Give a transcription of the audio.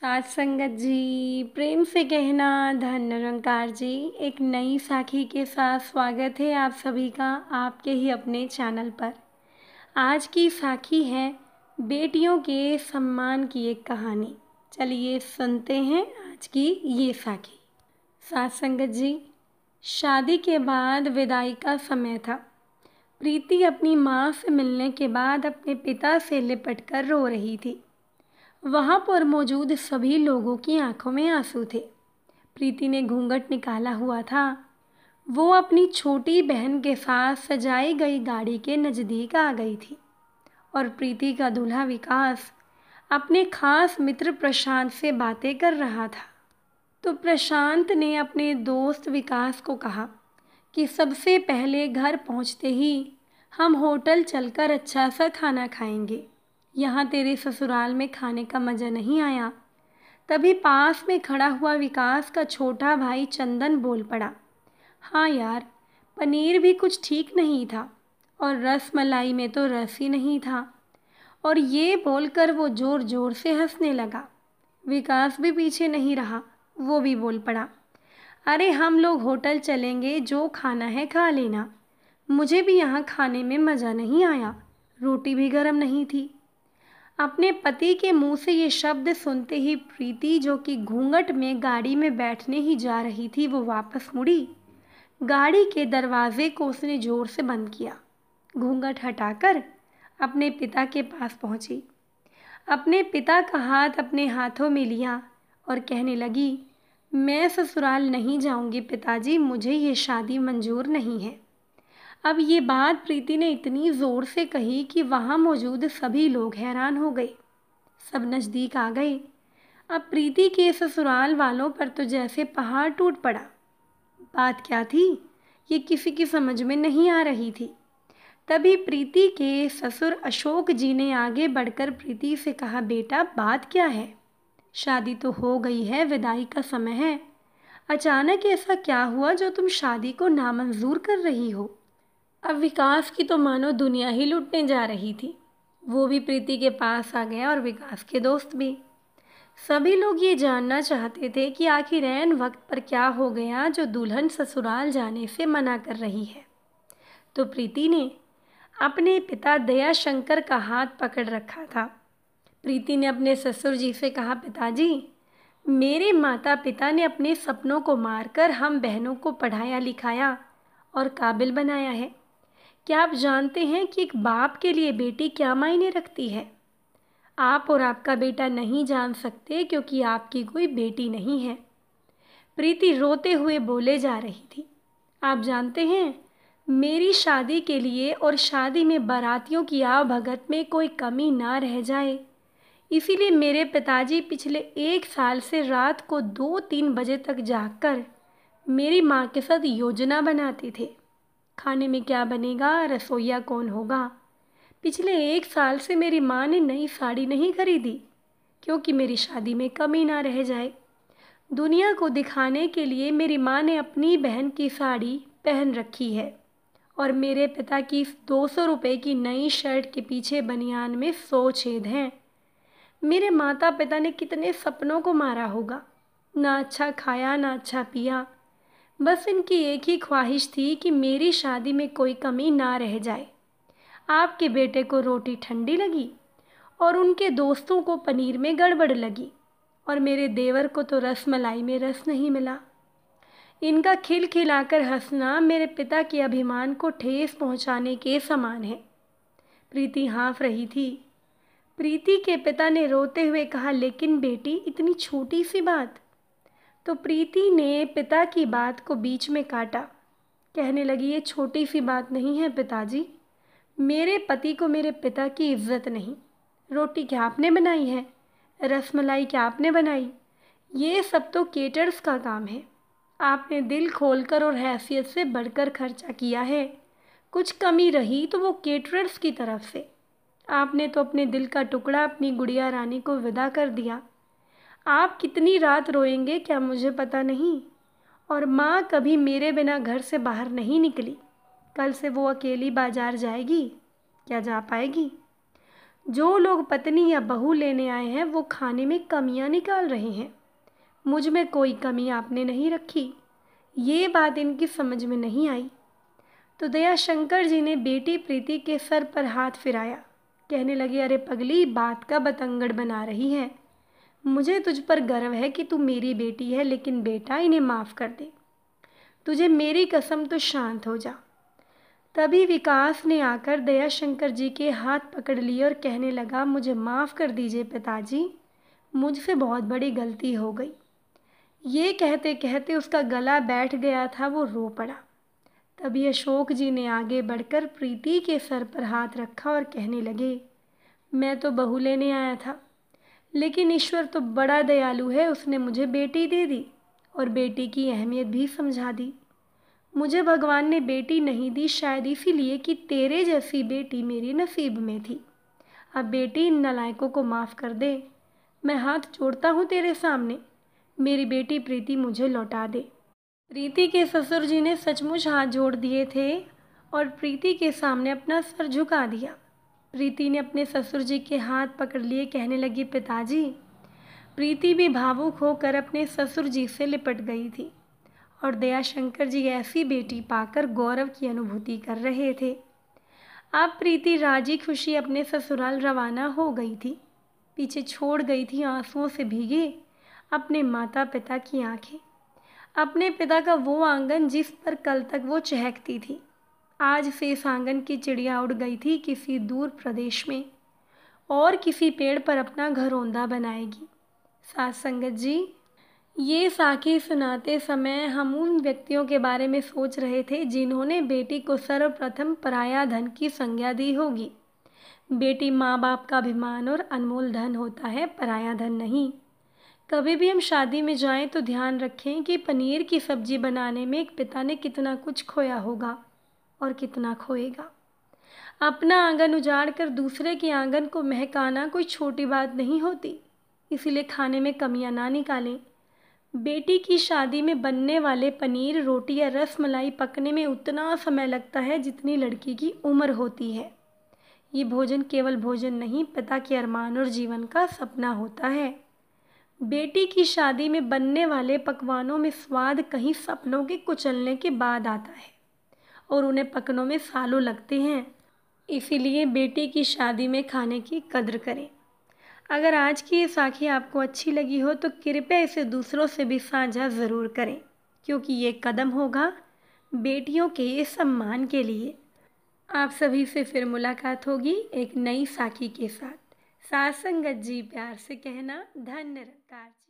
साध संगत जी प्रेम से कहना धन निरंकार जी एक नई साखी के साथ स्वागत है आप सभी का आपके ही अपने चैनल पर आज की साखी है बेटियों के सम्मान की एक कहानी चलिए सुनते हैं आज की ये साखी सात संगत जी शादी के बाद विदाई का समय था प्रीति अपनी माँ से मिलने के बाद अपने पिता से लिपट कर रो रही थी वहाँ पर मौजूद सभी लोगों की आंखों में आंसू थे प्रीति ने घूंघट निकाला हुआ था वो अपनी छोटी बहन के साथ सजाई गई गाड़ी के नज़दीक आ गई थी और प्रीति का दूल्हा विकास अपने खास मित्र प्रशांत से बातें कर रहा था तो प्रशांत ने अपने दोस्त विकास को कहा कि सबसे पहले घर पहुंचते ही हम होटल चलकर अच्छा सा खाना खाएंगे यहाँ तेरे ससुराल में खाने का मज़ा नहीं आया तभी पास में खड़ा हुआ विकास का छोटा भाई चंदन बोल पड़ा हाँ यार पनीर भी कुछ ठीक नहीं था और रस मलाई में तो रस ही नहीं था और ये बोलकर वो ज़ोर ज़ोर से हंसने लगा विकास भी पीछे नहीं रहा वो भी बोल पड़ा अरे हम लोग होटल चलेंगे जो खाना है खा लेना मुझे भी यहाँ खाने में मज़ा नहीं आया रोटी भी गर्म नहीं थी अपने पति के मुंह से ये शब्द सुनते ही प्रीति जो कि घूंघट में गाड़ी में बैठने ही जा रही थी वो वापस मुड़ी गाड़ी के दरवाजे को उसने ज़ोर से बंद किया घूंघट हटाकर अपने पिता के पास पहुंची अपने पिता का हाथ अपने हाथों में लिया और कहने लगी मैं ससुराल नहीं जाऊंगी पिताजी मुझे ये शादी मंजूर नहीं है अब ये बात प्रीति ने इतनी ज़ोर से कही कि वहाँ मौजूद सभी लोग हैरान हो गए सब नज़दीक आ गए अब प्रीति के ससुराल वालों पर तो जैसे पहाड़ टूट पड़ा बात क्या थी ये किसी की समझ में नहीं आ रही थी तभी प्रीति के ससुर अशोक जी ने आगे बढ़कर प्रीति से कहा बेटा बात क्या है शादी तो हो गई है विदाई का समय है अचानक ऐसा क्या हुआ जो तुम शादी को नामंजूर कर रही हो अब विकास की तो मानो दुनिया ही लुटने जा रही थी वो भी प्रीति के पास आ गया और विकास के दोस्त भी सभी लोग ये जानना चाहते थे कि आखिर ऐन वक्त पर क्या हो गया जो दुल्हन ससुराल जाने से मना कर रही है तो प्रीति ने अपने पिता दयाशंकर का हाथ पकड़ रखा था प्रीति ने अपने ससुर जी से कहा पिताजी मेरे माता पिता ने अपने सपनों को मारकर हम बहनों को पढ़ाया लिखाया और काबिल बनाया है क्या आप जानते हैं कि एक बाप के लिए बेटी क्या मायने रखती है आप और आपका बेटा नहीं जान सकते क्योंकि आपकी कोई बेटी नहीं है प्रीति रोते हुए बोले जा रही थी आप जानते हैं मेरी शादी के लिए और शादी में बारातियों की आवभगत में कोई कमी ना रह जाए इसीलिए मेरे पिताजी पिछले एक साल से रात को दो तीन बजे तक जाकर मेरी माँ के साथ योजना बनाते थे खाने में क्या बनेगा रसोईया कौन होगा पिछले एक साल से मेरी माँ ने नई साड़ी नहीं खरीदी क्योंकि मेरी शादी में कमी ना रह जाए दुनिया को दिखाने के लिए मेरी माँ ने अपनी बहन की साड़ी पहन रखी है और मेरे पिता की दो सौ रुपये की नई शर्ट के पीछे बनियान में सौ छेद हैं मेरे माता पिता ने कितने सपनों को मारा होगा ना अच्छा खाया ना अच्छा पिया बस इनकी एक ही ख्वाहिश थी कि मेरी शादी में कोई कमी ना रह जाए आपके बेटे को रोटी ठंडी लगी और उनके दोस्तों को पनीर में गड़बड़ लगी और मेरे देवर को तो रस मलाई में रस नहीं मिला इनका खिल खिलाकर हंसना मेरे पिता के अभिमान को ठेस पहुंचाने के समान है प्रीति हाँफ रही थी प्रीति के पिता ने रोते हुए कहा लेकिन बेटी इतनी छोटी सी बात तो प्रीति ने पिता की बात को बीच में काटा कहने लगी ये छोटी सी बात नहीं है पिताजी मेरे पति को मेरे पिता की इज्जत नहीं रोटी क्या आपने बनाई है रसमलाई क्या आपने बनाई ये सब तो केटर्स का काम है आपने दिल खोलकर और हैसियत से बढ़कर खर्चा किया है कुछ कमी रही तो वो केटरर्स की तरफ से आपने तो अपने दिल का टुकड़ा अपनी गुड़िया रानी को विदा कर दिया आप कितनी रात रोएंगे क्या मुझे पता नहीं और माँ कभी मेरे बिना घर से बाहर नहीं निकली कल से वो अकेली बाजार जाएगी क्या जा पाएगी जो लोग पत्नी या बहू लेने आए हैं वो खाने में कमियाँ निकाल रहे हैं मुझ में कोई कमी आपने नहीं रखी ये बात इनकी समझ में नहीं आई तो दयाशंकर जी ने बेटी प्रीति के सर पर हाथ फिराया कहने लगे अरे पगली बात का बतंगड़ बना रही है मुझे तुझ पर गर्व है कि तू मेरी बेटी है लेकिन बेटा इन्हें माफ़ कर दे तुझे मेरी कसम तो शांत हो जा तभी विकास ने आकर दयाशंकर जी के हाथ पकड़ लिए और कहने लगा मुझे माफ़ कर दीजिए पिताजी मुझसे बहुत बड़ी गलती हो गई ये कहते कहते उसका गला बैठ गया था वो रो पड़ा तभी अशोक जी ने आगे बढ़कर प्रीति के सर पर हाथ रखा और कहने लगे मैं तो बहू लेने आया था लेकिन ईश्वर तो बड़ा दयालु है उसने मुझे बेटी दे दी और बेटी की अहमियत भी समझा दी मुझे भगवान ने बेटी नहीं दी शायद इसीलिए कि तेरे जैसी बेटी मेरी नसीब में थी अब बेटी इन नलायकों को माफ़ कर दे मैं हाथ जोड़ता हूँ तेरे सामने मेरी बेटी प्रीति मुझे लौटा दे प्रीति के ससुर जी ने सचमुच हाथ जोड़ दिए थे और प्रीति के सामने अपना सर झुका दिया प्रीति ने अपने ससुर जी के हाथ पकड़ लिए कहने लगी पिताजी प्रीति भी भावुक होकर अपने ससुर जी से लिपट गई थी और दयाशंकर जी ऐसी बेटी पाकर गौरव की अनुभूति कर रहे थे अब प्रीति राजी खुशी अपने ससुराल रवाना हो गई थी पीछे छोड़ गई थी आंसुओं से भीगे अपने माता पिता की आंखें अपने पिता का वो आंगन जिस पर कल तक वो चहकती थी आज से आंगन की चिड़िया उड़ गई थी किसी दूर प्रदेश में और किसी पेड़ पर अपना घरौंदा बनाएगी सास संगत जी ये साखी सुनाते समय हम उन व्यक्तियों के बारे में सोच रहे थे जिन्होंने बेटी को सर्वप्रथम पराया धन की संज्ञा दी होगी बेटी माँ बाप का अभिमान और अनमोल धन होता है पराया धन नहीं कभी भी हम शादी में जाएं तो ध्यान रखें कि पनीर की सब्जी बनाने में एक पिता ने कितना कुछ खोया होगा और कितना खोएगा अपना आंगन उजाड़ कर दूसरे के आंगन को महकाना कोई छोटी बात नहीं होती इसीलिए खाने में कमियां ना निकालें बेटी की शादी में बनने वाले पनीर रोटी या रस मलाई पकने में उतना समय लगता है जितनी लड़की की उम्र होती है ये भोजन केवल भोजन नहीं पिता के अरमान और जीवन का सपना होता है बेटी की शादी में बनने वाले पकवानों में स्वाद कहीं सपनों के कुचलने के बाद आता है और उन्हें पकनों में सालों लगते हैं इसीलिए बेटी की शादी में खाने की कद्र करें अगर आज की ये साखी आपको अच्छी लगी हो तो कृपया इसे दूसरों से भी साझा ज़रूर करें क्योंकि ये कदम होगा बेटियों के सम्मान के लिए आप सभी से फिर मुलाकात होगी एक नई साखी के साथ सासंगत जी प्यार से कहना धन्य